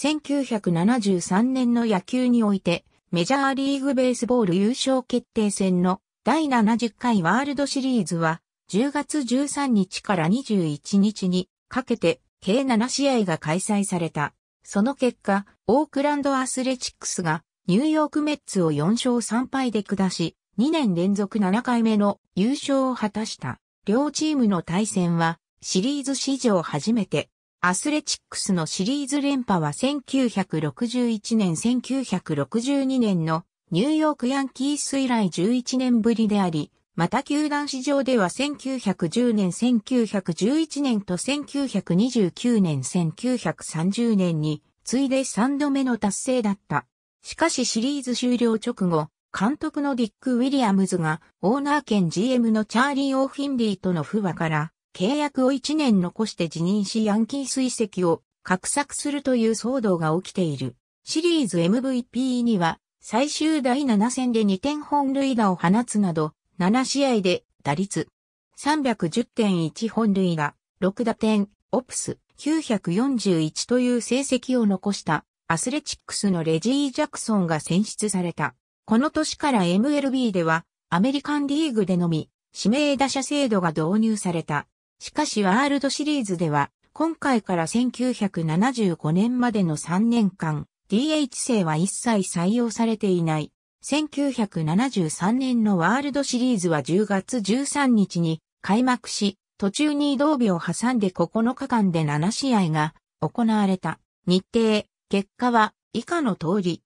1973年の野球において、メジャーリーグベースボール優勝決定戦の第70回ワールドシリーズは、10月13日から21日にかけて、計7試合が開催された。その結果、オークランドアスレチックスがニューヨークメッツを4勝3敗で下し、2年連続7回目の優勝を果たした。両チームの対戦はシリーズ史上初めてアスレチックスのシリーズ連覇は1961年1962年のニューヨークヤンキース以来11年ぶりであり、また球団史上では1910年1911年と1929年1930年についで3度目の達成だった。しかしシリーズ終了直後、監督のディック・ウィリアムズがオーナー兼 GM のチャーリー・オーフィンリーとの不和から契約を1年残して辞任しヤンキース移籍を画策するという騒動が起きている。シリーズ MVP には最終第7戦で2点本塁打を放つなど7試合で打率310.1本塁打、6打点、オプス941という成績を残したアスレチックスのレジー・ジャクソンが選出された。この年から MLB ではアメリカンリーグでのみ指名打者制度が導入された。しかしワールドシリーズでは、今回から1975年までの3年間、DH 制は一切採用されていない。1973年のワールドシリーズは10月13日に開幕し、途中に移動日を挟んで9日間で7試合が行われた。日程、結果は以下の通り。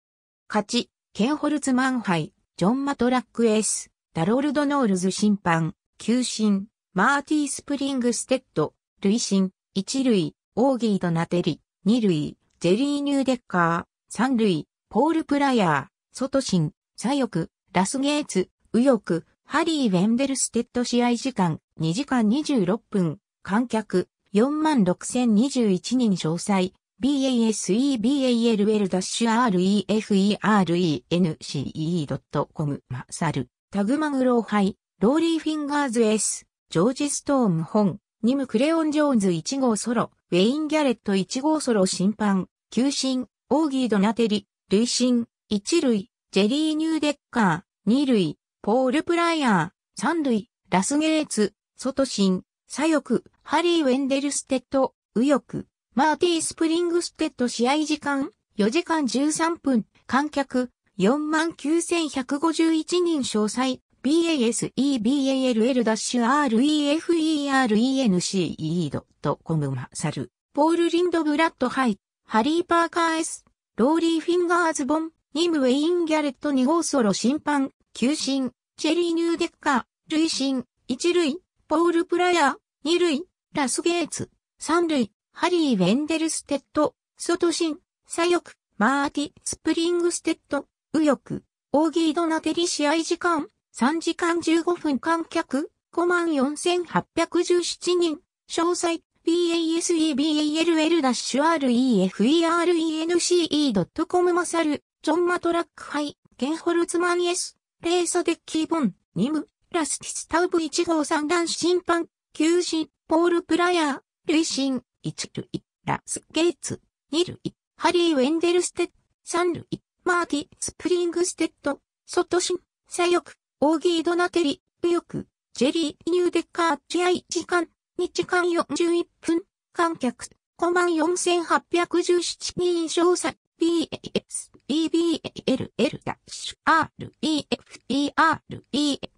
勝ち、ケンホルツマンハイ、ジョン・マトラックエース、ダロルド・ノールズ審判、球審、マーティー・スプリングステッド、累進、1塁、オーギー・ドナテリ、2塁、ジェリー・ニューデッカー、3塁、ポール・プライヤー、ソトシン、左翼、ラス・ゲーツ、右翼、ハリー・ウェンデルステッド試合時間、2時間26分、観客、46,021人詳細、b a s e b a l l r e f e r e n c o m マサル、タグマグローハイ、ローリーフィンガーズ S。ジョージ・ストーン本、ニム・クレヨン・ジョーンズ1号ソロ、ウェイン・ギャレット1号ソロ審判、球審、オーギー・ドナテリ、累審、1塁、ジェリー・ニューデッカー、2塁、ポール・プライヤー、3塁、ラス・ゲーツ、ソト・シン、左翼、ハリー・ウェンデルステッド、右翼、マーティー・スプリングステッド試合時間、4時間13分、観客、49,151人詳細、baseball-ref.ence.com マサル、ポール・リンドブラッド・ハイ、ハリー・パーカー S、ローリー・フィンガーズ・ボン、ニム・ウェイン・ギャレット2号ソロ審判、球審、チェリー・ニューデッカー、塁審、一塁、ポール・プライヤー、二塁、ラス・ゲーツ、三塁、ハリー・ウェンデルステッド、ソト・シン、左翼、マーティ・スプリングステッド、右翼、オーギー・ドナテリ試合時間、3時間15分観客、54,817人。詳細、baseball-ref-erence.com マサル、ジョンマトラック杯、ゲンホルツマン S、レーサデッキーボン、ニム、ラスティスタウブ1号三段審判、球児、ポールプライヤー、累進、1塁、ラスゲイツ、2塁、ハリー・ウェンデルステッ、3塁、マーティ・スプリングステッド、外進、左翼、オーギードナテリ、右翼、ジェリー・ニューデッカーチア時間、2時間41分、観客、5万4817人詳細、BS、b b l L ダッシュ、R、EF、ER、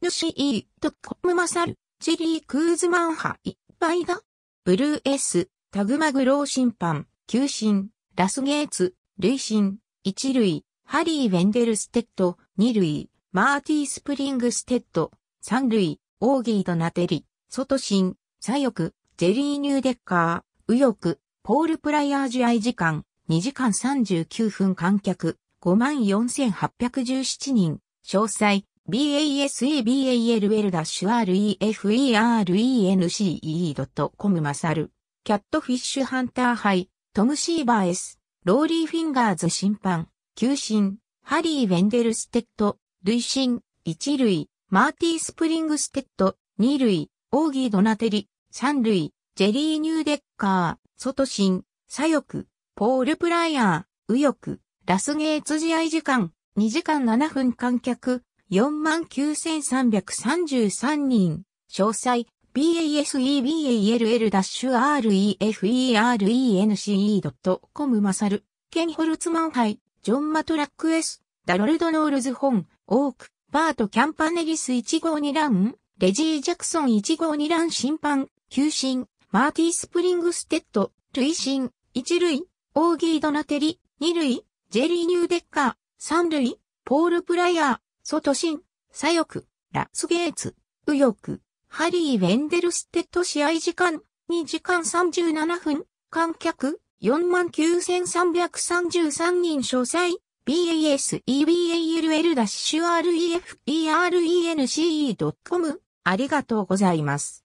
ENCE、とコムマサル、ジェリー・クーズマンハ、いっぱいだ。ブルーエス、タグマグロー審判、球審、ラスゲーツ、累進、一類、ハリー・ウェンデルステッド、二類、マーティー・スプリングステッド、三塁、オーギード・ナテリ、ソトシン、左翼、ジェリー・ニューデッカー、右翼、ポール・プライアージュアイ時間、2時間39分観客、54,817人、詳細、BASEBAL ウダッシュ REFERENCE.com マサル、キャットフィッシュハンター杯、トム・シーバー S、ローリー・フィンガーズ審判、球審、ハリー・ウェンデルステッド、類心、1類、マーティー・スプリングステッド、2類、オーギー・ドナテリ、3類、ジェリー・ニューデッカー、ソトシン、左翼、ポール・プライヤー、右翼、ラスゲーツ試合時間、2時間7分観客、49,333人、詳細、b a s e b a l l r e f e r e n c c o m マサル、ケンホルツマンハイ、ジョン・マトラック S、ダロルド・ノールズ・ホン、オーク、バート・キャンパネリス1号2ラン、レジー・ジャクソン1号2ラン審判、球審、マーティー・スプリングステッド、累審、1塁、オーギー・ドナテリ、2塁、ジェリー・ニューデッカー、3塁、ポール・プライアー、外審、左翼、ラスゲーツ、右翼、ハリー・ウェンデルステッド試合時間、2時間37分、観客、49,333人詳細。bas, eball-ref, erence.com。ありがとうございます。